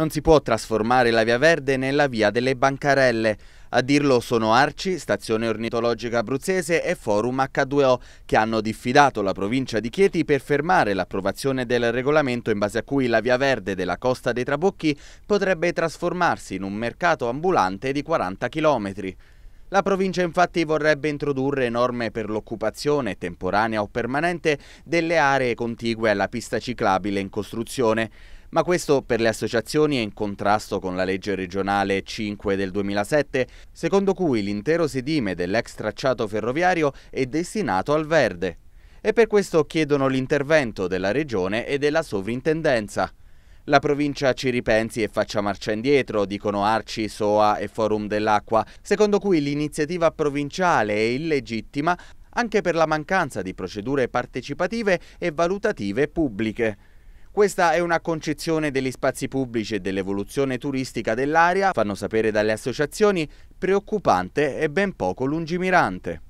Non si può trasformare la Via Verde nella Via delle Bancarelle. A dirlo sono Arci, Stazione Ornitologica Abruzzese e Forum H2O, che hanno diffidato la provincia di Chieti per fermare l'approvazione del regolamento in base a cui la Via Verde della Costa dei Trabocchi potrebbe trasformarsi in un mercato ambulante di 40 km. La provincia infatti vorrebbe introdurre norme per l'occupazione temporanea o permanente delle aree contigue alla pista ciclabile in costruzione ma questo per le associazioni è in contrasto con la legge regionale 5 del 2007, secondo cui l'intero sedime dell'ex tracciato ferroviario è destinato al verde. E per questo chiedono l'intervento della regione e della sovrintendenza. La provincia ci ripensi e faccia marcia indietro, dicono Arci, SOA e Forum dell'Acqua, secondo cui l'iniziativa provinciale è illegittima anche per la mancanza di procedure partecipative e valutative pubbliche. Questa è una concezione degli spazi pubblici e dell'evoluzione turistica dell'area, fanno sapere dalle associazioni, preoccupante e ben poco lungimirante.